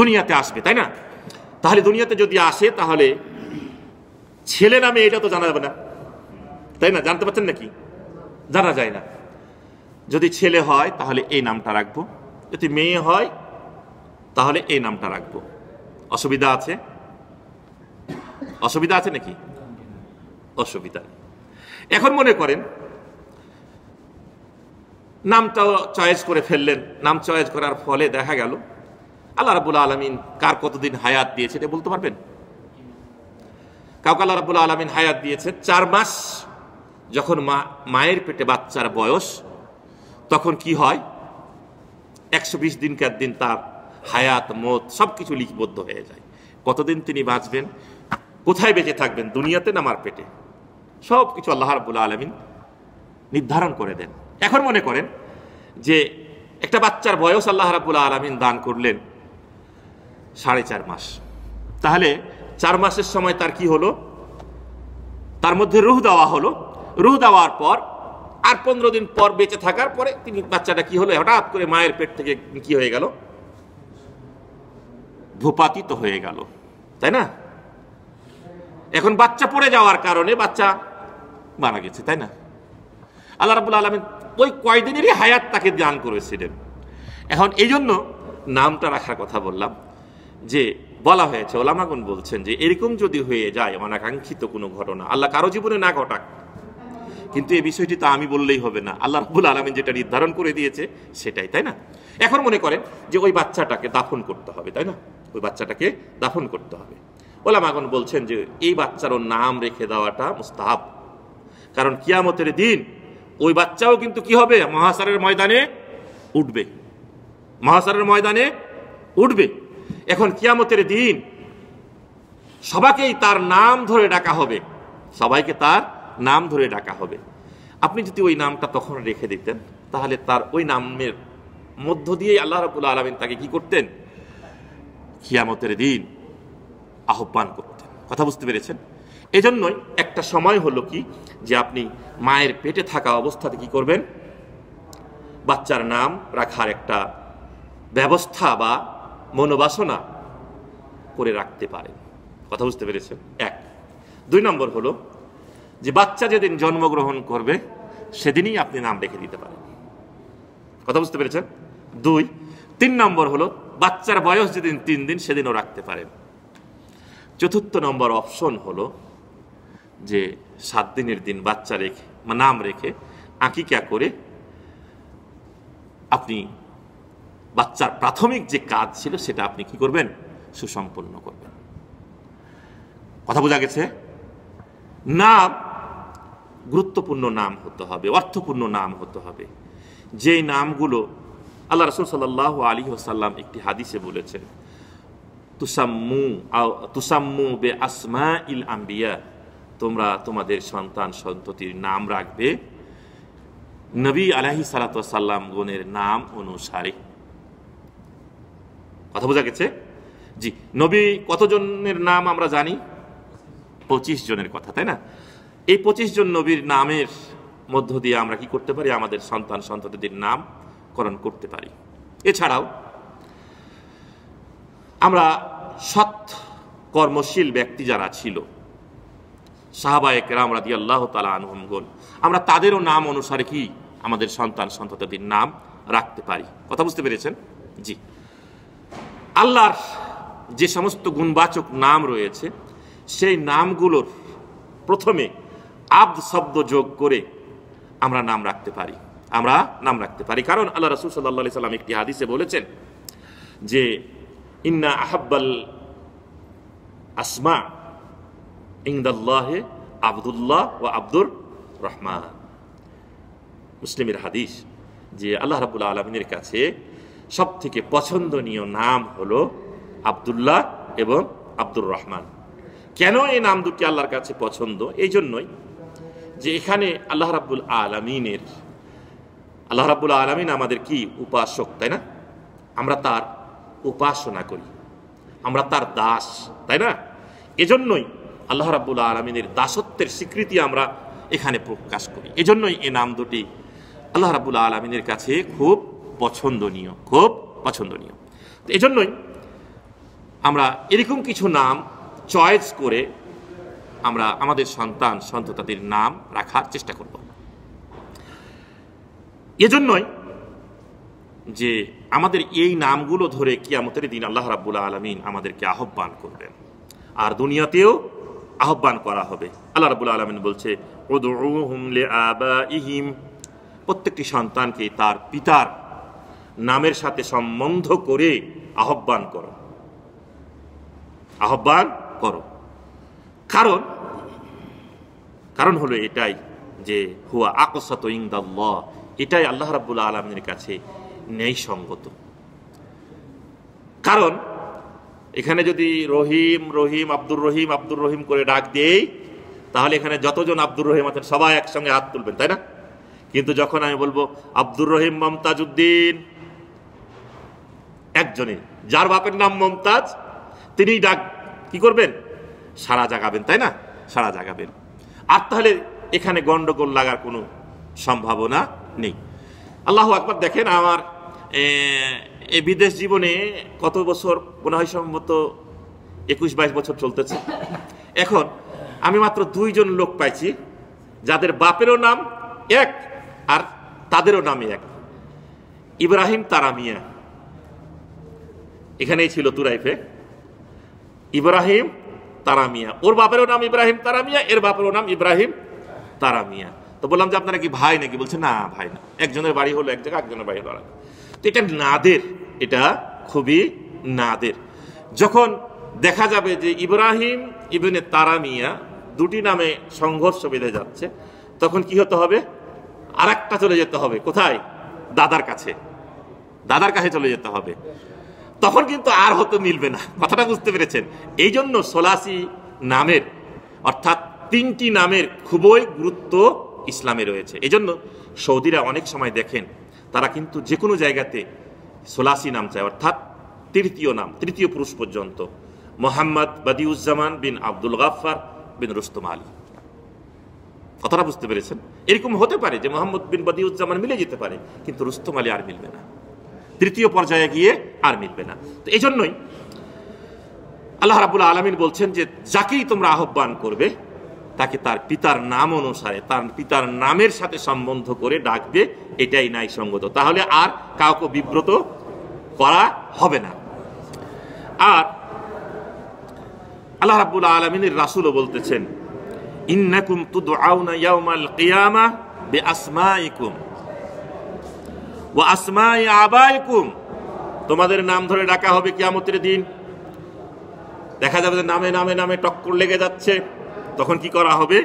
দুনিয়াতে আসবে তাই না তাহলে দুনিয়াতে যদি আসে তাহলে ছেলে নামে এটা তো জানা যাবে না তাই না জানতে পারছেন নাকি জানা যায় না যদি ছেলে হয় তাহলে এই নামটা রাখবো যদি মেয়ে হয় তাহলে এই নামটা রাখবো অসুবিধা আছে অসুবিধা আছে নাকি অসুবিধা এখন মনে করেন নামটা চয়েস করে ফেললেন নাম চয়েস করার ফলে দেখা গেল আল্লাহ রাবুল আলমিন কার কতদিন হায়াত দিয়েছে এটা বলতে পারবেন কাউকে আল্লাহ রাবুল আলমিন হায়াত দিয়েছে চার মাস যখন মা মায়ের পেটে বাচ্চার বয়স তখন কি হয় একশো বিশ কার দিন তার হায়াত মত সব কিছু হয়ে যায় কতদিন তিনি বাঁচবেন কোথায় বেঁচে থাকবেন দুনিয়াতে না আমার পেটে সব কিছু আল্লাহ রাবুল আলমিন নির্ধারণ করে দেন এখন মনে করেন যে একটা বাচ্চার বয়স আল্লাহ রাবুল আলমিন দান করলেন সাড়ে চার মাস তাহলে চার মাসের সময় তার কি হলো তার মধ্যে রুহ দেওয়া হলো রুহ দেওয়ার পর আর পনেরো দিন পর বেঁচে থাকার পরে তিনি বাচ্চাটা কি হলো হঠাৎ করে মায়ের পেট থেকে কি হয়ে গেল ভূপাতিত হয়ে গেল তাই না এখন বাচ্চা পড়ে যাওয়ার কারণে বাচ্চা মারা গেছে তাই না আল্লাহ রাবুল আলমিন ওই কয়দিনেরই হায়াত তাকে দান করেছিলেন এখন এই জন্য নামটা রাখার কথা বললাম যে বলা হয়েছে ওলামাগুন বলছেন যে এরকম যদি হয়ে যায় অনাকাঙ্ক্ষিত কোনো ঘটনা আল্লাহ কারো জীবনে না ঘটাক কিন্তু এই বিষয়টি তো আমি বললেই হবে না আল্লাহ রাবুল আলমিন যেটা নির্ধারণ করে দিয়েছে সেটাই তাই না এখন মনে করেন যে ওই বাচ্চাটাকে দাফন করতে হবে তাই না ওই বাচ্চাটাকে দাফন করতে হবে ওলামাগন বলছেন যে এই বাচ্চার নাম রেখে দেওয়াটা মুস্তাহাব কারণ কিয়ামতের দিন ওই বাচ্চাও কিন্তু কি হবে মহাসারের ময়দানে উঠবে মহাসারের ময়দানে উঠবে এখন কিয়ামতের দিন সবাকেই তার নাম ধরে ডাকা হবে সবাইকে তার নাম ধরে ডাকা হবে আপনি যদি ওই নামটা তখন রেখে দিতেন তাহলে তার ওই নামের মধ্য দিয়েই আল্লাহ রাবুল আলমিন তাকে কি করতেন খিয়ামতের দিন আহ্বান করতেন কথা বুঝতে পেরেছেন এজন্যই একটা সময় হলো কি যে আপনি মায়ের পেটে থাকা অবস্থাতে কি করবেন বাচ্চার নাম রাখার একটা ব্যবস্থা বা মনোবাসনা করে রাখতে পারেন কথা বুঝতে পেরেছেন এক দুই নম্বর হলো যে বাচ্চা যেদিন জন্মগ্রহণ করবে সেদিনই আপনি নাম রেখে দিতে পারেন কথা বুঝতে পেরেছেন দুই তিন নম্বর হলো বাচ্চার বয়স যেদিন তিন দিন সেদিনও রাখতে পারেন চতুর্থ নম্বর অপশন হলো যে সাত দিনের দিন বাচ্চা রেখে নাম রেখে আঁকিকা করে আপনি বাচ্চার প্রাথমিক যে কাজ ছিল সেটা আপনি কি করবেন সুসম্পন্ন করবেন কথা বোঝা গেছে নাম গুরুত্বপূর্ণ নাম হতে হবে অর্থপূর্ণ নাম হতে হবে যেই নামগুলো আল্লাহ রসুল সাল্লাহ আলী ওসাল্লাম একটি হাদিসে বলেছেন তুসাম্মু তুসাম্মু বে আসমা ইল আম্বিয়া তোমরা তোমাদের সন্তান সন্ততির নাম রাখবে নবী আলাহি সালাতাম গুণের নাম অনুসারে কথা বোঝা গেছে জি নবী কতজনের নাম আমরা জানি পঁচিশ জনের কথা তাই না এই পঁচিশ জন নবীর নামের মধ্য দিয়ে আমরা কি করতে পারি আমাদের সন্তান সন্ততিদের নামকরণ করতে পারি এছাড়াও আমরা সৎ কর্মশীল ব্যক্তি যারা ছিল সাহাবায়ক রামরা দিয়ে আল্লাহ তালা আনহমগণ আমরা তাদেরও নাম অনুসারে কি আমাদের সন্তান সন্ততিদের নাম রাখতে পারি কথা বুঝতে পেরেছেন জি আল্লাহর যে সমস্ত গুণবাচক নাম রয়েছে সেই নামগুলোর প্রথমে আব্দ শব্দ যোগ করে আমরা নাম রাখতে পারি আমরা নাম রাখতে পারি কারণ আল্লাহ রসুল সাল্লা সাল্লাম একটি হাদিসে বলেছেন যে ইন্না আহাব্বাল আসমা ইংদাল্লাহে আবদুল্লাহ ও আব্দুর রহমান মুসলিমের হাদিস যে আল্লাহ রাবুল আলমিনের কাছে সব থেকে পছন্দনীয় নাম হল আবদুল্লাহ এবং আব্দুর রহমান কেন এই নাম দুটি আল্লাহর কাছে পছন্দ এই জন্যই যে এখানে আল্লাহ রাব্বুল আলমিনের আল্লাহ রাব্বুল আলমিন আমাদের কি উপাসক তাই না আমরা তার উপাসনা করি আমরা তার দাস তাই না এজন্যই আল্লাহ রাব্বুল আলমিনের দাসত্বের স্বীকৃতি আমরা এখানে প্রকাশ করি এজন্যই এ নাম দুটি আল্লাহ রাবুল আলমিনের কাছে খুব পছন্দনীয় খুব পছন্দনীয় তো এজন্যই আমরা এরকম কিছু নাম চয়েস করে আমরা আমাদের সন্তান সন্ততাদের নাম রাখার চেষ্টা করব এজন্যই যে আমাদের এই নামগুলো ধরে কিয়ামতের দিন আল্লাহ রাবুল্লা আলমিন আমাদেরকে আহ্বান করবেন আর দুনিয়াতেও আহ্বান করা হবে আল্লাহ রাবুল আলমিন বলছে ইহিম প্রত্যেকটি সন্তানকে তার পিতার নামের সাথে সম্বন্ধ করে আহ্বান করো আহ্বান করো কারণ কারণ হলো এটাই যে হুয়া আকসাত ইন্দাল্লাহ এটাই আল্লাহ রাবুল আলমের কাছে সঙ্গত কারণ এখানে যদি রহিম রহিম আব্দুর রহিম আব্দুর রহিম করে ডাক দিয়েই তাহলে এখানে যতজন আব্দুর রহিম আছেন সবাই একসঙ্গে হাত তুলবেন তাই না কিন্তু যখন আমি বলবো আব্দুর রহিম মমতাজ উদ্দিন একজনে যার বাপের নাম মমতাজ তিনি ডাক কি করবেন সারা জাগাবেন তাই না সারা জাগাবেন আর তাহলে এখানে গন্ডগোল লাগার কোনো সম্ভাবনা নেই আল্লাহ একবার দেখেন আমার এই বিদেশ জীবনে কত বছর মনে হয় সম্ভবত একুশ বাইশ বছর চলতেছে এখন আমি মাত্র দুইজন লোক পাইছি যাদের বাপেরও নাম এক আর তাদেরও নাম এক ইব্রাহিম তারামিয়া এখানেই ছিল তুরাইফে ইব্রাহিম তারামিয়া ওর বাপেরও নাম ইব্রাহিম তারামিয়া এর বাপেরও নাম ইব্রাহিম তারামিয়া তো বললাম যে আপনারা কি ভাই নাকি বলছে না ভাই না একজনের বাড়ি হলো এক জায়গায় একজনের বাড়ি হলো তো এটা নাদের এটা খুবই নাদের যখন দেখা যাবে যে ইব্রাহিম ইবনে তারামিয়া দুটি নামে সংঘর্ষ বেঁধে যাচ্ছে তখন কি হতে হবে আর চলে যেতে হবে কোথায় দাদার কাছে দাদার কাছে চলে যেতে হবে তখন কিন্তু আর হয়তো মিলবে না কথাটা বুঝতে পেরেছেন এই জন্য সোলাসি নামের অর্থাৎ তিনটি নামের খুবই গুরুত্ব ইসলামে রয়েছে এই জন্য সৌদিরা অনেক সময় দেখেন তারা কিন্তু যে কোনো জায়গাতে সোলাসি নাম চায় অর্থাৎ তৃতীয় নাম তৃতীয় পুরুষ পর্যন্ত মোহাম্মদ বাদিউজ্জামান বিন আব্দুল গাফার বিন রুস্তম আলী কথাটা বুঝতে পেরেছেন এরকম হতে পারে যে মোহাম্মদ বিন বাদিউজ্জামান মিলে যেতে পারে কিন্তু রুস্তম আলী আর মিলবে না তৃতীয় পর্যায়ে গিয়ে আর মিলবে না তো এই জন্যই আল্লাহ রাবুল আলমিন বলছেন যে যাকেই তোমরা আহ্বান করবে তাকে তার পিতার নাম অনুসারে তার পিতার নামের সাথে সম্বন্ধ করে ডাকবে এটাই নাই সঙ্গত তাহলে আর কাউকে বিব্রত করা হবে না আর আল্লাহ রাবুল আলমিনের রাসুলও বলতেছেন ইন্নাকুম তুদ আউনা ইয়াউমাল কিয়ামা বে আসমাইকুম ও আসমাই আবাইকুম তোমাদের নাম ধরে ডাকা হবে কিয়ামতের দিন দেখা যাবে যে নামে নামে নামে টক্কর লেগে যাচ্ছে তখন কি করা হবে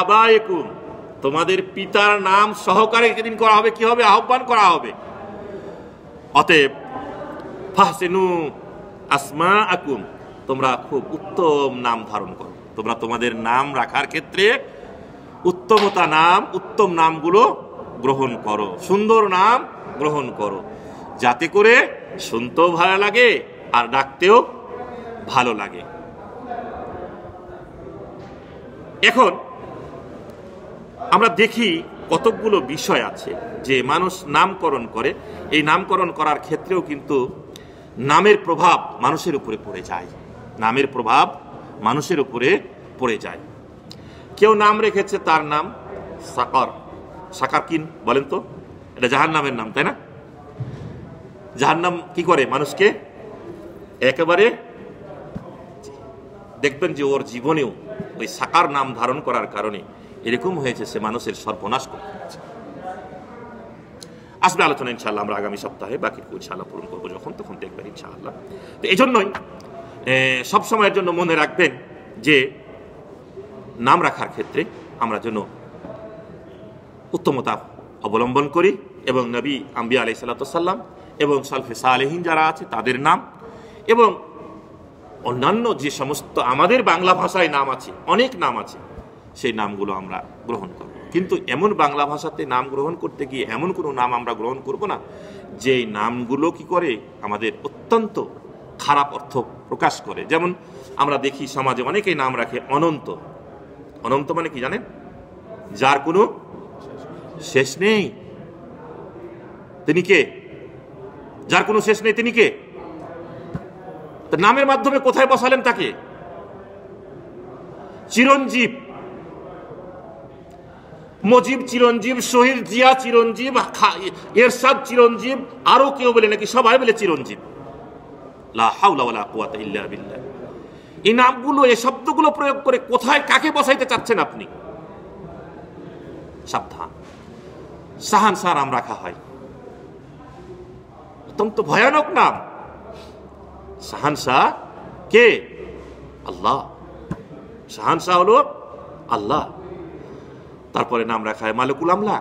আবায়কুম তোমাদের পিতার নাম সহকারে সেদিন করা হবে কি হবে আহ্বান করা হবে অতএব ফাহসিনু আসমা আকুম তোমরা খুব উত্তম নাম ধারণ করো তোমরা তোমাদের নাম রাখার ক্ষেত্রে উত্তমতা নাম উত্তম নামগুলো গ্রহণ করো সুন্দর নাম গ্রহণ করো যাতে করে শুনতেও ভালো লাগে আর ডাকতেও ভালো লাগে এখন আমরা দেখি কতকগুলো বিষয় আছে যে মানুষ নামকরণ করে এই নামকরণ করার ক্ষেত্রেও কিন্তু নামের প্রভাব মানুষের উপরে পড়ে যায় নামের প্রভাব মানুষের উপরে পড়ে যায় কেউ নাম রেখেছে তার নাম সাকার সাকার কিন বলেন তো এটা জাহান নামের নাম তাই না জাহান্নাম কি করে মানুষকে একেবারে দেখবেন যে ওর জীবনেও ওই সাকার নাম ধারণ করার কারণে এরকম হয়েছে সে মানুষের সর্বনাশ করে আসবে আলোচনা ইনশাল্লাহ আমরা আগামী সপ্তাহে বাকি ইনশাল্লাহ পূরণ করবো যখন তখন দেখবেন ইনশাআল্লাহ তো এই জন্যই সবসময়ের জন্য মনে রাখবেন যে নাম রাখার ক্ষেত্রে আমরা যেন উত্তমতা অবলম্বন করি এবং নবী আম্বি আলাই সাল্লাম এবং সালফে সালেহীন যারা আছে তাদের নাম এবং অন্যান্য যে সমস্ত আমাদের বাংলা ভাষায় নাম আছে অনেক নাম আছে সেই নামগুলো আমরা গ্রহণ করব কিন্তু এমন বাংলা ভাষাতে নাম গ্রহণ করতে গিয়ে এমন কোনো নাম আমরা গ্রহণ করব না যে নামগুলো কি করে আমাদের অত্যন্ত খারাপ অর্থ প্রকাশ করে যেমন আমরা দেখি সমাজে অনেকেই নাম রাখে অনন্ত অনন্ত মানে কি জানেন যার কোনো শেষ নেই তিনি কে যার কোনো শেষ নেই তিনি কে নামের মাধ্যমে কোথায় বসালেন তাকে চিরঞ্জীব মজিব চিরঞ্জীব শহীদ জিয়া চিরঞ্জীব এরশাদ চিরঞ্জীব আরো কেউ বলে নাকি সবাই বলে চিরঞ্জীব এই নামগুলো এই শব্দগুলো প্রয়োগ করে কোথায় কাকে বসাইতে চাচ্ছেন আপনি সাবধান সাহান সার আম রাখা হয় অত্যন্ত ভয়ানক নাম শাহ কে আল্লাহ শাহ হলো আল্লাহ তারপরে নাম রাখা হয় মালিকুল আমলা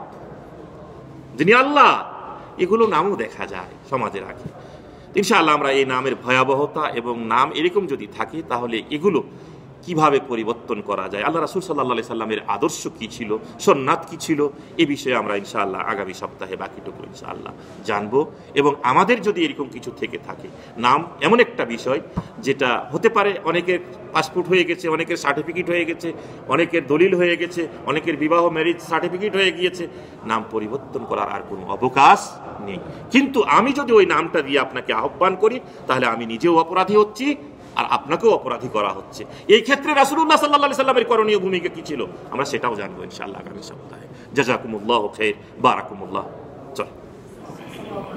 যিনি আল্লাহ এগুলো নামও দেখা যায় সমাজের আগে ইনশাআল্লাহ আমরা এই নামের ভয়াবহতা এবং নাম এরকম যদি থাকে তাহলে এগুলো কিভাবে পরিবর্তন করা যায় আল্লাহ রাসুল সাল্লাহ সাল্লামের আদর্শ কি ছিল সন্ন্যাত কি ছিল এ বিষয়ে আমরা ইনশাআল্লাহ আগামী সপ্তাহে বাকিটুকু ইনশাআল্লাহ জানব এবং আমাদের যদি এরকম কিছু থেকে থাকে নাম এমন একটা বিষয় যেটা হতে পারে অনেকের পাসপোর্ট হয়ে গেছে অনেকের সার্টিফিকেট হয়ে গেছে অনেকের দলিল হয়ে গেছে অনেকের বিবাহ ম্যারিজ সার্টিফিকেট হয়ে গিয়েছে নাম পরিবর্তন করার আর কোনো অবকাশ নেই কিন্তু আমি যদি ওই নামটা দিয়ে আপনাকে আহ্বান করি তাহলে আমি নিজেও অপরাধী হচ্ছি আর আপনাকেও অপরাধী করা হচ্ছে এই ক্ষেত্রে রাসুল্লাহ সাল্লাহ সাল্লামের করণীয় ভূমিকা কী ছিল আমরা সেটাও জানবো ইনশাআল্লাহ আগামী সপ্তাহে জাজাকুমুল্লাহ খেয়ে বারাকুমুল্লাহ চল